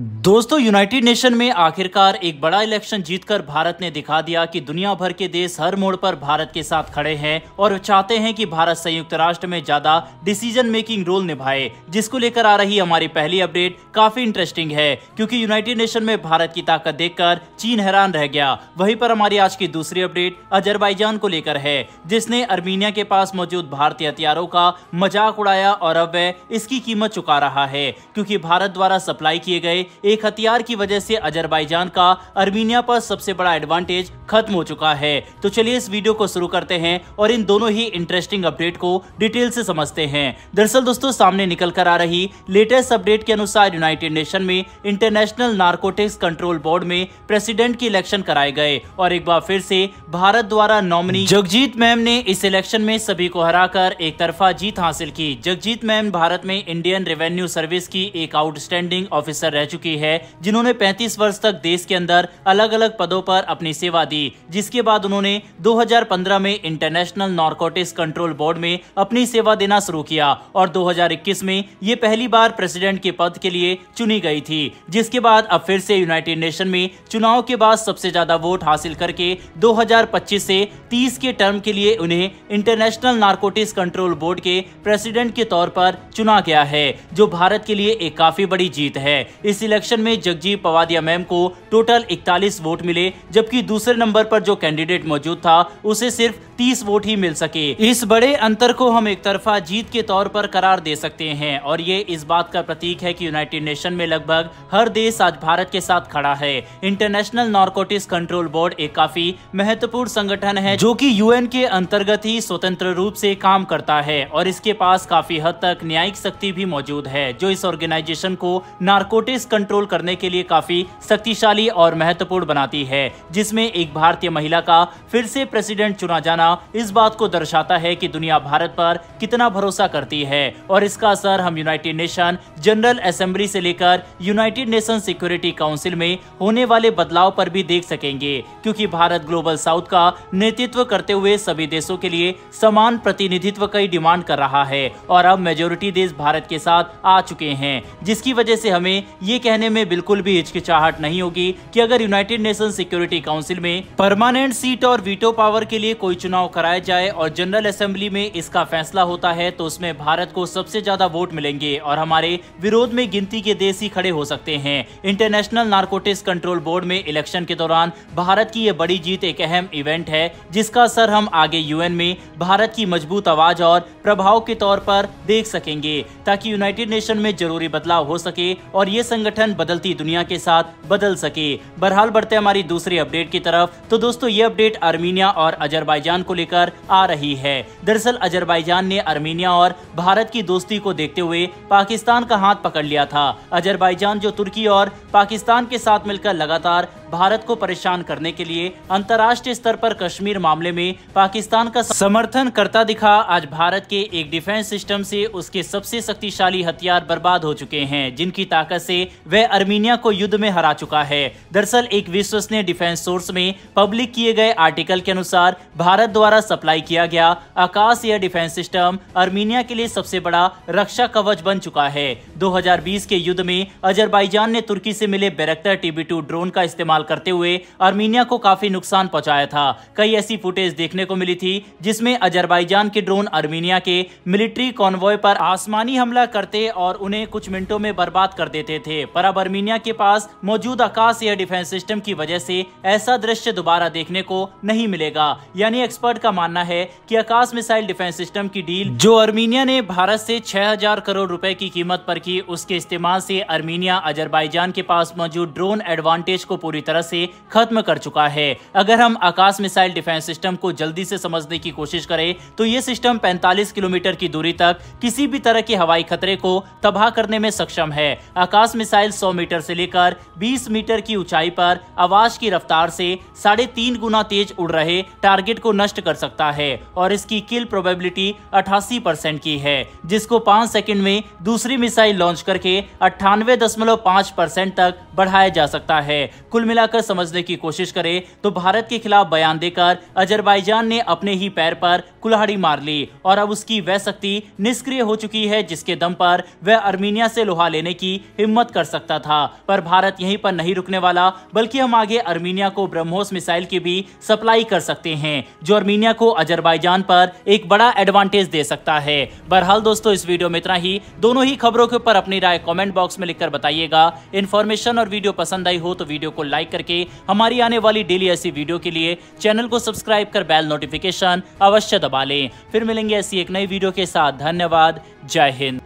दोस्तों United Nation में आखिरकार एक बड़ा इलेक्शन जीतकर भारत ने दिखा दिया कि दुनिया भर के देश हर मोड़ पर भारत के साथ खड़े हैं और चाहते हैं कि भारत संयुक्त राष्ट्र में ज्यादा डिसीजन मेकिंग रोल निभाए जिसको लेकर आ रही हमारी पहली अपडेट काफी इंटरेस्टिंग है क्योंकि यूनाइटेड नेशन में भारत की ताकत देखकर चीन हैरान रह गया वही पर हमारी आज की दूसरी अपडेट अजरबैजान को लेकर है जिसने अर्मीनिया के पास मौजूद भारतीय हथियारों का मजाक उड़ाया और अब वह इसकी कीमत चुका रहा है क्योंकि भारत द्वारा सप्लाई किए गए एक हथियार की वजह से अजरबैजान का अर्मीनिया पर सबसे बड़ा एडवांटेज खत्म हो चुका है तो चलिए इस वीडियो को शुरू करते हैं और इन दोनों ही इंटरेस्टिंग अपडेट को डिटेल से समझते हैं दरअसल दोस्तों सामने निकल कर आ रही लेटेस्ट अपडेट के अनुसार यूनाइटेड नेशन में इंटरनेशनल नार्कोटिक्स कंट्रोल बोर्ड में प्रेसिडेंट के इलेक्शन कराए गए और एक बार फिर से भारत द्वारा नॉमिनी जगजीत मैम ने इस इलेक्शन में सभी को हराकर एक तरफा जीत हासिल की जगजीत मैम भारत में इंडियन रेवेन्यू सर्विस की एक आउटस्टैंडिंग ऑफिसर रह चुकी चुकी है जिन्होंने 35 वर्ष तक देश के अंदर अलग अलग पदों पर अपनी सेवा दी जिसके बाद उन्होंने 2015 में इंटरनेशनल नॉर्कोटिक्स कंट्रोल बोर्ड में अपनी सेवा देना शुरू किया और 2021 में ये पहली बार प्रेसिडेंट के पद के लिए चुनी गई थी जिसके बाद अब फिर से यूनाइटेड नेशन में चुनाव के बाद सबसे ज्यादा वोट हासिल करके 2025 से 30 के टर्म के लिए उन्हें इंटरनेशनल नार्कोटिक्स कंट्रोल बोर्ड के प्रेसिडेंट के तौर पर चुना गया है जो भारत के लिए एक काफी बड़ी जीत है इस इस इलेक्शन में जगजीत पवादिया मैम को टोटल 41 वोट मिले जबकि दूसरे नंबर पर जो कैंडिडेट मौजूद था उसे सिर्फ 30 वोट ही मिल सके इस बड़े अंतर को हम एक तरफा जीत के तौर पर करार दे सकते हैं और ये इस बात का प्रतीक है कि यूनाइटेड नेशन में लगभग हर देश आज भारत के साथ खड़ा है इंटरनेशनल नार्कोटिक्स कंट्रोल बोर्ड एक काफी महत्वपूर्ण संगठन है जो की यू के अंतर्गत ही स्वतंत्र रूप से काम करता है और इसके पास काफी हद तक न्यायिक शक्ति भी मौजूद है जो इस ऑर्गेनाइजेशन को नार्कोटिक्स कंट्रोल करने के लिए काफी शक्तिशाली और महत्वपूर्ण बनाती है जिसमें एक भारतीय महिला का फिर से प्रेसिडेंट चुना जाना इस बात को दर्शाता है कि दुनिया भारत पर कितना भरोसा करती है और इसका असर हम यूनाइटेड नेशन जनरल असेंबली से लेकर यूनाइटेड नेशन सिक्योरिटी काउंसिल में होने वाले बदलाव पर भी देख सकेंगे क्योंकि भारत ग्लोबल साउथ का नेतृत्व करते हुए सभी देशों के लिए समान प्रतिनिधित्व का डिमांड कर रहा है और अब मेजोरिटी देश भारत के साथ आ चुके हैं जिसकी वजह से हमें ये कहने में बिल्कुल भी हिचकिचाहट नहीं होगी कि अगर यूनाइटेड नेशन सिक्योरिटी काउंसिल में परमानेंट सीट और वीटो पावर के लिए कोई चुनाव कराया जाए और जनरल असेंबली में इसका फैसला होता है तो उसमें भारत को सबसे ज्यादा वोट मिलेंगे और हमारे विरोध में गिनती के देश ही खड़े हो सकते हैं इंटरनेशनल नार्कोटिक्स कंट्रोल बोर्ड में इलेक्शन के दौरान भारत की ये बड़ी जीत एक अहम इवेंट है जिसका असर हम आगे यूएन में भारत की मजबूत आवाज और प्रभाव के तौर पर देख सकेंगे ताकि यूनाइटेड नेशन में जरूरी बदलाव हो सके और ये संगठन संगठन बदलती दुनिया के साथ बदल सके बहरहाल बढ़ते हमारी दूसरी अपडेट की तरफ तो दोस्तों ये अपडेट अर्मीनिया और अजरबैजान को लेकर आ रही है दरअसल अजरबैजान ने अर्मीनिया और भारत की दोस्ती को देखते हुए पाकिस्तान का हाथ पकड़ लिया था अजरबैजान जो तुर्की और पाकिस्तान के साथ मिलकर लगातार भारत को परेशान करने के लिए अंतर्राष्ट्रीय स्तर पर कश्मीर मामले में पाकिस्तान का समर्थन करता दिखा आज भारत के एक डिफेंस सिस्टम से उसके सबसे शक्तिशाली हथियार बर्बाद हो चुके हैं जिनकी ताकत से वह अर्मीनिया को युद्ध में हरा चुका है दरअसल एक विश्वसनीय डिफेंस सोर्स में पब्लिक किए गए आर्टिकल के अनुसार भारत द्वारा सप्लाई किया गया Akash air defence system Armenia के लिए सबसे बड़ा रक्षा कवच बन चुका है दो के युद्ध में अजरबैजान ने तुर्की से मिले बेरक्तर टीबी ड्रोन का इस्तेमाल इस्तेमाल करते हुए आर्मीनिया को काफी नुकसान पहुंचाया था कई ऐसी फुटेज देखने को मिली थी जिसमें अजरबैजान के ड्रोन आर्मीनिया के मिलिट्री कॉन्वॉय पर आसमानी हमला करते और उन्हें कुछ मिनटों में बर्बाद कर देते थे पर अब आर्मीनिया के पास मौजूद आकाश एयर डिफेंस सिस्टम की वजह से ऐसा दृश्य दोबारा देखने को नहीं मिलेगा यानी एक्सपर्ट का मानना है कि आकाश मिसाइल डिफेंस सिस्टम की डील जो आर्मीनिया ने भारत से 6000 करोड़ रुपए की कीमत पर की उसके इस्तेमाल से आर्मीनिया अजरबैजान के पास मौजूद ड्रोन एडवांटेज को पूरी तरह से खत्म कर चुका है अगर हम आकाश मिसाइल डिफेंस सिस्टम को जल्दी से समझने की कोशिश करें तो ये सिस्टम 45 किलोमीटर की दूरी तक किसी भी तरह के हवाई खतरे को तबाह करने में सक्षम है आकाश मिसाइल 100 मीटर से लेकर 20 मीटर की ऊंचाई पर आवाज की रफ्तार से साढ़े तीन गुना तेज उड़ रहे टारगेट को नष्ट कर सकता है और इसकी किल प्रोबेबिलिटी अठासी परसेंट की है जिसको पांच सेकेंड में दूसरी मिसाइल लॉन्च करके अट्ठानवे दशमलव परसेंट तक बढ़ाया जा सकता है कुल मिला मिलाकर समझने की कोशिश करें तो भारत के खिलाफ बयान देकर अजरबैजान ने अपने ही पैर पर कुल्हाड़ी मार ली और अब उसकी वह शक्ति निष्क्रिय हो चुकी है जिसके दम पर वह अर्मीनिया से लोहा लेने की हिम्मत कर सकता था पर भारत यहीं पर नहीं रुकने वाला बल्कि हम आगे अर्मीनिया को ब्रह्मोस मिसाइल की भी सप्लाई कर सकते हैं जो अर्मीनिया को अजरबैजान पर एक बड़ा एडवांटेज दे सकता है बहरहाल दोस्तों इस वीडियो में इतना ही दोनों ही खबरों के ऊपर अपनी राय कॉमेंट बॉक्स में लिखकर बताइएगा इन्फॉर्मेशन और वीडियो पसंद आई हो तो वीडियो को लाइक लाइक करके हमारी आने वाली डेली ऐसी वीडियो के लिए चैनल को सब्सक्राइब कर बेल नोटिफिकेशन अवश्य दबा लें फिर मिलेंगे ऐसी एक नई वीडियो के साथ धन्यवाद जय हिंद